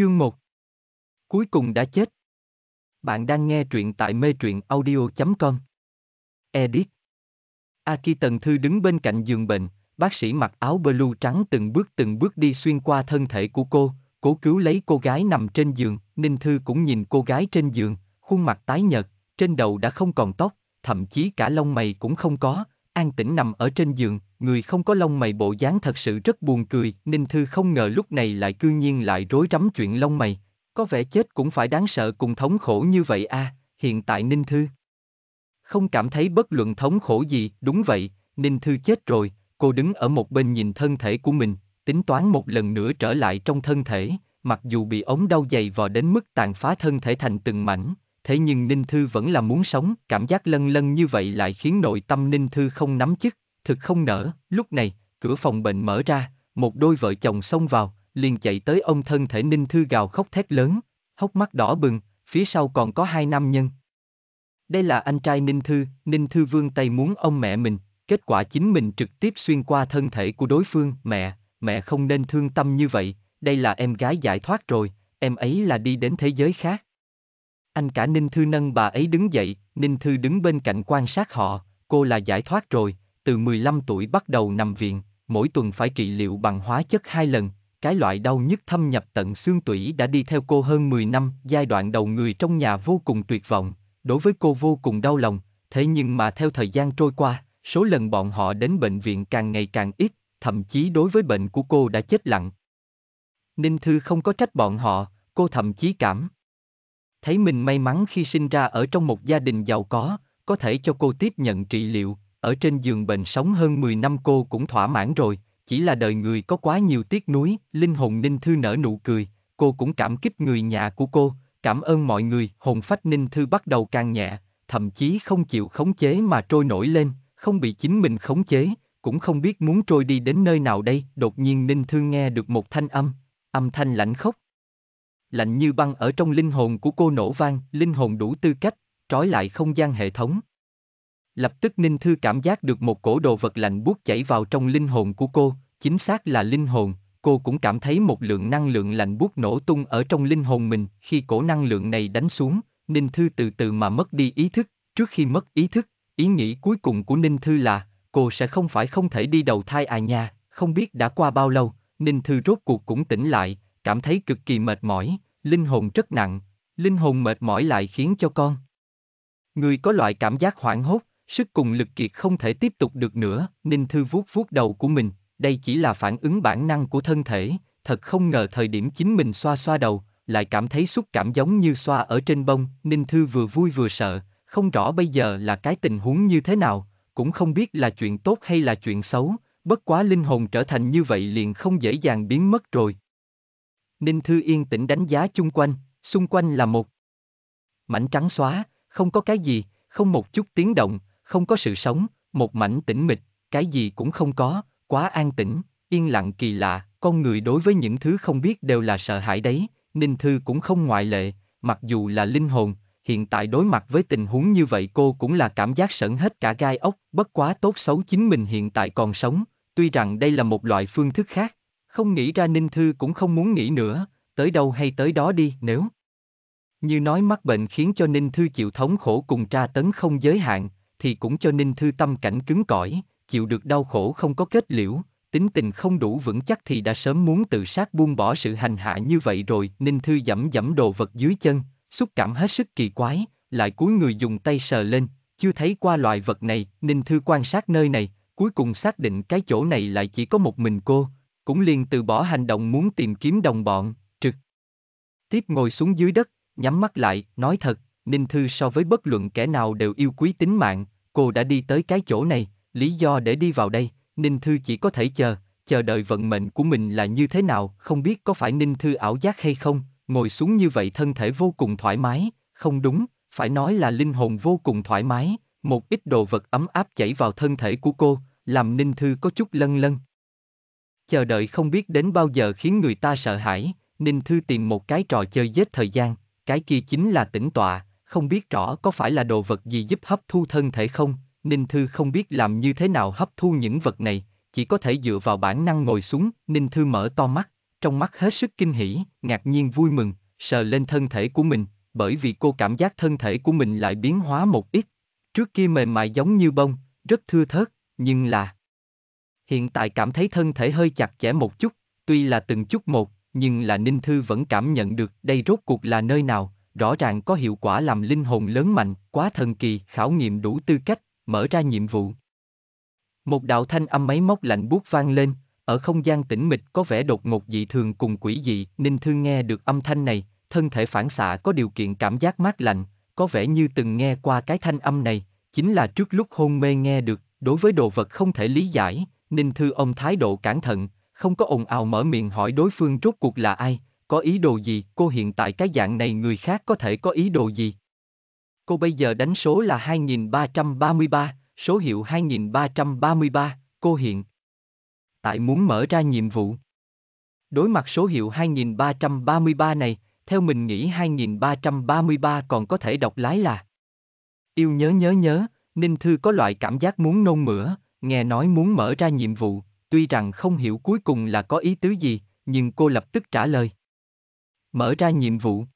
Chương 1 Cuối cùng đã chết. Bạn đang nghe truyện tại mê truyện audio.com Edit Aki Tần Thư đứng bên cạnh giường bệnh, bác sĩ mặc áo blue trắng từng bước từng bước đi xuyên qua thân thể của cô, cố cứu lấy cô gái nằm trên giường, Ninh Thư cũng nhìn cô gái trên giường, khuôn mặt tái nhợt, trên đầu đã không còn tóc, thậm chí cả lông mày cũng không có, an tĩnh nằm ở trên giường, người không có lông mày bộ dáng thật sự rất buồn cười, Ninh Thư không ngờ lúc này lại cư nhiên lại rối rắm chuyện lông mày, có vẻ chết cũng phải đáng sợ cùng thống khổ như vậy a. À, hiện tại Ninh Thư. Không cảm thấy bất luận thống khổ gì, đúng vậy, Ninh Thư chết rồi, cô đứng ở một bên nhìn thân thể của mình, tính toán một lần nữa trở lại trong thân thể, mặc dù bị ống đau dày vò đến mức tàn phá thân thể thành từng mảnh, thế nhưng Ninh Thư vẫn là muốn sống, cảm giác lân lân như vậy lại khiến nội tâm Ninh Thư không nắm chức, thực không nở, lúc này, cửa phòng bệnh mở ra, một đôi vợ chồng xông vào, liền chạy tới ông thân thể Ninh Thư gào khóc thét lớn, hốc mắt đỏ bừng, phía sau còn có hai nam nhân. Đây là anh trai Ninh Thư, Ninh Thư vương tay muốn ông mẹ mình, kết quả chính mình trực tiếp xuyên qua thân thể của đối phương, mẹ, mẹ không nên thương tâm như vậy, đây là em gái giải thoát rồi, em ấy là đi đến thế giới khác. Anh cả Ninh Thư nâng bà ấy đứng dậy, Ninh Thư đứng bên cạnh quan sát họ, cô là giải thoát rồi, từ 15 tuổi bắt đầu nằm viện, mỗi tuần phải trị liệu bằng hóa chất hai lần, cái loại đau nhức thâm nhập tận xương tủy đã đi theo cô hơn 10 năm, giai đoạn đầu người trong nhà vô cùng tuyệt vọng, đối với cô vô cùng đau lòng, thế nhưng mà theo thời gian trôi qua, số lần bọn họ đến bệnh viện càng ngày càng ít, thậm chí đối với bệnh của cô đã chết lặng. Ninh Thư không có trách bọn họ, cô thậm chí cảm. Thấy mình may mắn khi sinh ra ở trong một gia đình giàu có, có thể cho cô tiếp nhận trị liệu, ở trên giường bệnh sống hơn 10 năm cô cũng thỏa mãn rồi, chỉ là đời người có quá nhiều tiếc nuối, linh hồn Ninh Thư nở nụ cười, cô cũng cảm kích người nhà của cô, cảm ơn mọi người, hồn phách Ninh Thư bắt đầu càng nhẹ, thậm chí không chịu khống chế mà trôi nổi lên, không bị chính mình khống chế, cũng không biết muốn trôi đi đến nơi nào đây, đột nhiên Ninh Thư nghe được một thanh âm, âm thanh lạnh khóc Lạnh như băng ở trong linh hồn của cô nổ vang, linh hồn đủ tư cách, trói lại không gian hệ thống. Lập tức Ninh Thư cảm giác được một cổ đồ vật lạnh buốt chảy vào trong linh hồn của cô, chính xác là linh hồn, cô cũng cảm thấy một lượng năng lượng lạnh buốt nổ tung ở trong linh hồn mình, khi cổ năng lượng này đánh xuống, Ninh Thư từ từ mà mất đi ý thức, trước khi mất ý thức, ý nghĩ cuối cùng của Ninh Thư là, cô sẽ không phải không thể đi đầu thai à nha, không biết đã qua bao lâu, Ninh Thư rốt cuộc cũng tỉnh lại, cảm thấy cực kỳ mệt mỏi, linh hồn rất nặng, linh hồn mệt mỏi lại khiến cho con. Người có loại cảm giác hoảng hốt, Sức cùng lực kiệt không thể tiếp tục được nữa, Ninh Thư vuốt vuốt đầu của mình, đây chỉ là phản ứng bản năng của thân thể, thật không ngờ thời điểm chính mình xoa xoa đầu, lại cảm thấy xúc cảm giống như xoa ở trên bông, Ninh Thư vừa vui vừa sợ, không rõ bây giờ là cái tình huống như thế nào, cũng không biết là chuyện tốt hay là chuyện xấu, bất quá linh hồn trở thành như vậy liền không dễ dàng biến mất rồi. Ninh Thư yên tĩnh đánh giá chung quanh, xung quanh là một mảnh trắng xóa, không có cái gì, không một chút tiếng động, không có sự sống, một mảnh tĩnh mịch, cái gì cũng không có, quá an tĩnh, yên lặng kỳ lạ, con người đối với những thứ không biết đều là sợ hãi đấy, Ninh Thư cũng không ngoại lệ, mặc dù là linh hồn, hiện tại đối mặt với tình huống như vậy cô cũng là cảm giác sởn hết cả gai ốc, bất quá tốt xấu chính mình hiện tại còn sống, tuy rằng đây là một loại phương thức khác, không nghĩ ra Ninh Thư cũng không muốn nghĩ nữa, tới đâu hay tới đó đi nếu. Như nói mắc bệnh khiến cho Ninh Thư chịu thống khổ cùng tra tấn không giới hạn, thì cũng cho Ninh Thư tâm cảnh cứng cỏi, chịu được đau khổ không có kết liễu, tính tình không đủ vững chắc thì đã sớm muốn tự sát buông bỏ sự hành hạ như vậy rồi. Ninh Thư dẫm dẫm đồ vật dưới chân, xúc cảm hết sức kỳ quái, lại cúi người dùng tay sờ lên, chưa thấy qua loại vật này, Ninh Thư quan sát nơi này, cuối cùng xác định cái chỗ này lại chỉ có một mình cô, cũng liền từ bỏ hành động muốn tìm kiếm đồng bọn, trực. Tiếp ngồi xuống dưới đất, nhắm mắt lại, nói thật, Ninh Thư so với bất luận kẻ nào đều yêu quý tính mạng, Cô đã đi tới cái chỗ này, lý do để đi vào đây, Ninh Thư chỉ có thể chờ, chờ đợi vận mệnh của mình là như thế nào, không biết có phải Ninh Thư ảo giác hay không, ngồi xuống như vậy thân thể vô cùng thoải mái, không đúng, phải nói là linh hồn vô cùng thoải mái, một ít đồ vật ấm áp chảy vào thân thể của cô, làm Ninh Thư có chút lân lân. Chờ đợi không biết đến bao giờ khiến người ta sợ hãi, Ninh Thư tìm một cái trò chơi giết thời gian, cái kia chính là tĩnh tọa, không biết rõ có phải là đồ vật gì giúp hấp thu thân thể không, Ninh Thư không biết làm như thế nào hấp thu những vật này, chỉ có thể dựa vào bản năng ngồi xuống, Ninh Thư mở to mắt, trong mắt hết sức kinh hỉ, ngạc nhiên vui mừng, sờ lên thân thể của mình, bởi vì cô cảm giác thân thể của mình lại biến hóa một ít. Trước kia mềm mại giống như bông, rất thưa thớt, nhưng là... Hiện tại cảm thấy thân thể hơi chặt chẽ một chút, tuy là từng chút một, nhưng là Ninh Thư vẫn cảm nhận được đây rốt cuộc là nơi nào, rõ ràng có hiệu quả làm linh hồn lớn mạnh, quá thần kỳ, khảo nghiệm đủ tư cách, mở ra nhiệm vụ. Một đạo thanh âm máy móc lạnh buốt vang lên, ở không gian tĩnh mịch có vẻ đột ngột dị thường cùng quỷ dị, Ninh Thương nghe được âm thanh này, thân thể phản xạ có điều kiện cảm giác mát lạnh, có vẻ như từng nghe qua cái thanh âm này, chính là trước lúc hôn mê nghe được, đối với đồ vật không thể lý giải, Ninh Thư ông thái độ cẩn thận, không có ồn ào mở miệng hỏi đối phương rốt cuộc là ai, có ý đồ gì, cô hiện tại cái dạng này người khác có thể có ý đồ gì? Cô bây giờ đánh số là 2333, số hiệu 2333, cô hiện. Tại muốn mở ra nhiệm vụ. Đối mặt số hiệu 2333 này, theo mình nghĩ 2333 còn có thể đọc lái là Yêu nhớ nhớ nhớ, Ninh Thư có loại cảm giác muốn nôn mửa, nghe nói muốn mở ra nhiệm vụ, tuy rằng không hiểu cuối cùng là có ý tứ gì, nhưng cô lập tức trả lời. Mở ra nhiệm vụ.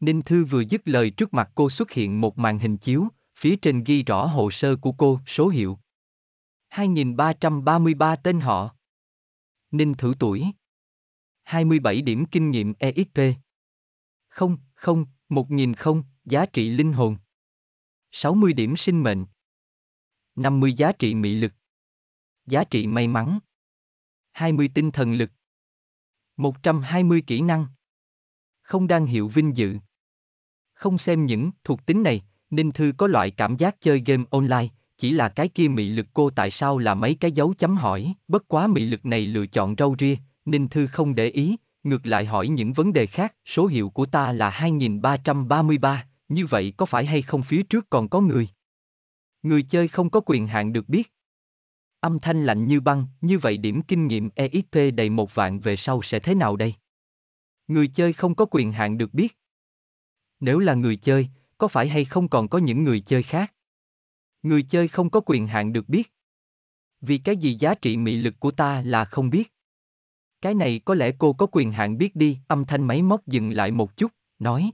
Ninh Thư vừa dứt lời trước mặt cô xuất hiện một màn hình chiếu, phía trên ghi rõ hồ sơ của cô, số hiệu. 2333 tên họ. Ninh thử tuổi. 27 điểm kinh nghiệm EXP. 0, 0, 1000 0, giá trị linh hồn. 60 điểm sinh mệnh. 50 giá trị mị lực. Giá trị may mắn. 20 tinh thần lực. 120 kỹ năng không đang hiệu vinh dự. Không xem những thuộc tính này, Ninh Thư có loại cảm giác chơi game online, chỉ là cái kia mị lực cô tại sao là mấy cái dấu chấm hỏi, bất quá mị lực này lựa chọn râu ria, Ninh Thư không để ý, ngược lại hỏi những vấn đề khác, số hiệu của ta là 2333, như vậy có phải hay không phía trước còn có người? Người chơi không có quyền hạn được biết. Âm thanh lạnh như băng, như vậy điểm kinh nghiệm EXP đầy một vạn về sau sẽ thế nào đây? Người chơi không có quyền hạn được biết. Nếu là người chơi, có phải hay không còn có những người chơi khác? Người chơi không có quyền hạn được biết. Vì cái gì giá trị mị lực của ta là không biết. Cái này có lẽ cô có quyền hạn biết đi, âm thanh máy móc dừng lại một chút, nói.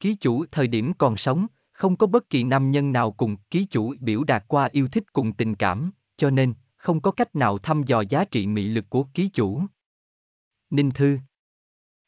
Ký chủ thời điểm còn sống, không có bất kỳ nam nhân nào cùng ký chủ biểu đạt qua yêu thích cùng tình cảm, cho nên, không có cách nào thăm dò giá trị mị lực của ký chủ. Ninh Thư